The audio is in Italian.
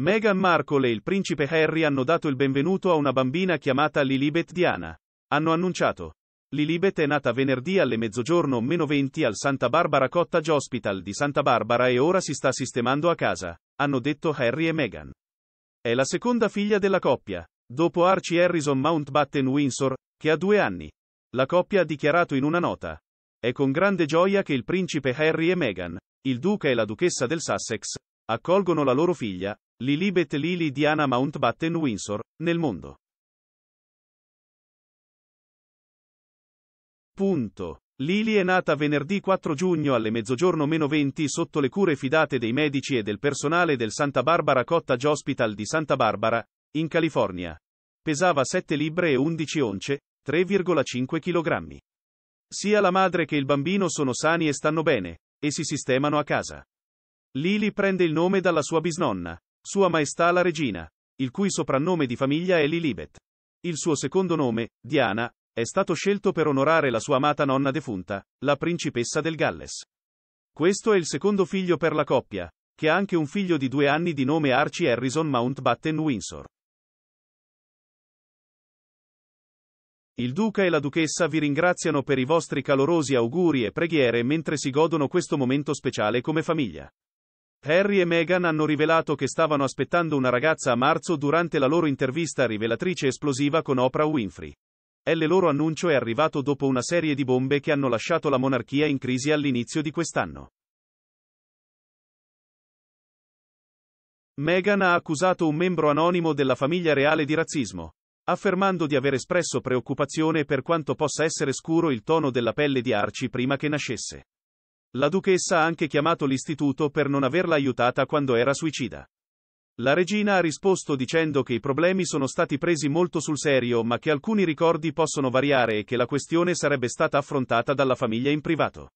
Meghan Markle e il principe Harry hanno dato il benvenuto a una bambina chiamata Lilibet Diana. Hanno annunciato. Lilibet è nata venerdì alle mezzogiorno meno 20 al Santa Barbara Cottage Hospital di Santa Barbara e ora si sta sistemando a casa, hanno detto Harry e Meghan. È la seconda figlia della coppia, dopo Archie Harrison Mountbatten Windsor, che ha due anni. La coppia ha dichiarato in una nota. È con grande gioia che il principe Harry e Meghan, il duca e la duchessa del Sussex, accolgono la loro figlia, Lilibet Lily Diana Mountbatten Windsor, nel mondo. Punto. Lily è nata venerdì 4 giugno alle mezzogiorno meno 20 sotto le cure fidate dei medici e del personale del Santa Barbara Cottage Hospital di Santa Barbara, in California. Pesava 7 libbre e 11 once, 3,5 kg. Sia la madre che il bambino sono sani e stanno bene, e si sistemano a casa. Lily prende il nome dalla sua bisnonna, sua Maestà la Regina, il cui soprannome di famiglia è Lilibet. Il suo secondo nome, Diana, è stato scelto per onorare la sua amata nonna defunta, la principessa del Galles. Questo è il secondo figlio per la coppia, che ha anche un figlio di due anni di nome Archie Harrison Mountbatten Windsor. Il duca e la duchessa vi ringraziano per i vostri calorosi auguri e preghiere mentre si godono questo momento speciale come famiglia. Harry e Meghan hanno rivelato che stavano aspettando una ragazza a marzo durante la loro intervista rivelatrice esplosiva con Oprah Winfrey. Il loro annuncio è arrivato dopo una serie di bombe che hanno lasciato la monarchia in crisi all'inizio di quest'anno. Meghan ha accusato un membro anonimo della famiglia reale di razzismo, affermando di aver espresso preoccupazione per quanto possa essere scuro il tono della pelle di Archie prima che nascesse. La duchessa ha anche chiamato l'istituto per non averla aiutata quando era suicida. La regina ha risposto dicendo che i problemi sono stati presi molto sul serio ma che alcuni ricordi possono variare e che la questione sarebbe stata affrontata dalla famiglia in privato.